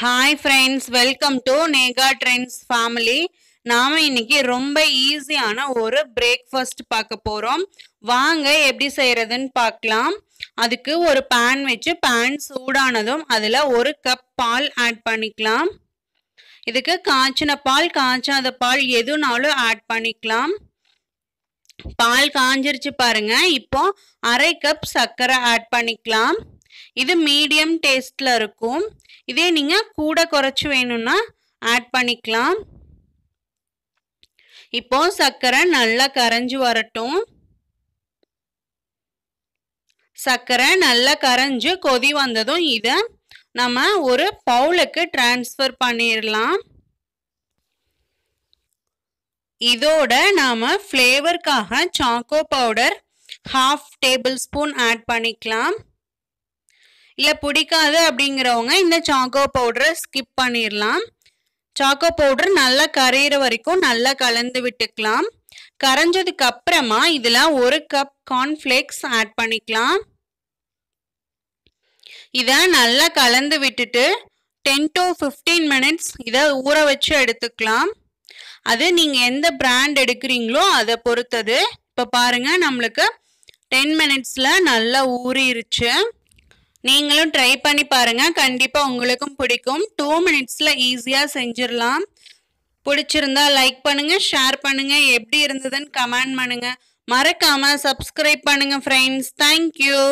hi friends welcome to Neha trends family நாம் இன்னைக்கு ரொம்ப ஈஸியான ஒரு பிரேக்ஃபாஸ்ட் பார்க்க போகிறோம் வாங்க எப்படி செய்கிறதுன்னு பார்க்கலாம் அதுக்கு ஒரு பேன் வச்சு பேன் சூடானதும் அதில் ஒரு கப் பால் ஆட் பண்ணிக்கலாம் இதுக்கு காய்ச்சின பால் காய்ச்சாத பால் எதுனாலும் ஆட் பண்ணிக்கலாம் பால் காஞ்சிருச்சு பாருங்க இப்போ அரை கப் சர்க்கரை ஆட் பண்ணிக்கலாம் இது மீடியம் டேஸ்ட்டில் இருக்கும் இதே நீங்கள் கூட குறைச்சி வேணும்னா ஆட் பண்ணிக்கலாம் இப்போ சர்க்கரை நல்லா கரைஞ்சி வரட்டும் சர்க்கரை நல்லா கரைஞ்சி கொதி வந்ததும் இதை நம்ம ஒரு பவுலுக்கு டிரான்ஸ்ஃபர் பண்ணிடலாம் இதோட நாம் ஃப்ளேவருக்காக choco powder half tablespoon add பண்ணிக்கலாம் இல்லை பிடிக்காது அப்படிங்கிறவங்க இந்த சாக்கோ பவுடரை ஸ்கிப் பண்ணிடலாம் சாக்கோ பவுடர் நல்லா கரையிற வரைக்கும் நல்லா கலந்து விட்டுக்கலாம் கரைஞ்சதுக்கு அப்புறமா இதில் ஒரு கப் கார்ன்ஃப்ளேக்ஸ் ஆட் பண்ணிக்கலாம் இதை நல்லா கலந்து விட்டுட்டு டென் டு ஃபிஃப்டீன் மினிட்ஸ் இதை ஊற வச்சு எடுத்துக்கலாம் அது நீங்கள் எந்த பிராண்ட் எடுக்கிறீங்களோ அதை பொறுத்தது இப்போ பாருங்கள் நம்மளுக்கு டென் மினிட்ஸில் நல்லா ஊறிடுச்சு நீங்களும் ட்ரை பண்ணி பாருங்கள் கண்டிப்பாக உங்களுக்கும் பிடிக்கும் டூ மினிட்ஸில் ஈஸியாக செஞ்சிடலாம் பிடிச்சிருந்தா லைக் பண்ணுங்கள் ஷேர் பண்ணுங்கள் எப்படி இருந்ததுன்னு கமெண்ட் பண்ணுங்கள் மறக்காமல் சப்ஸ்கிரைப் பண்ணுங்கள் ஃப்ரெண்ட்ஸ் தேங்க்யூ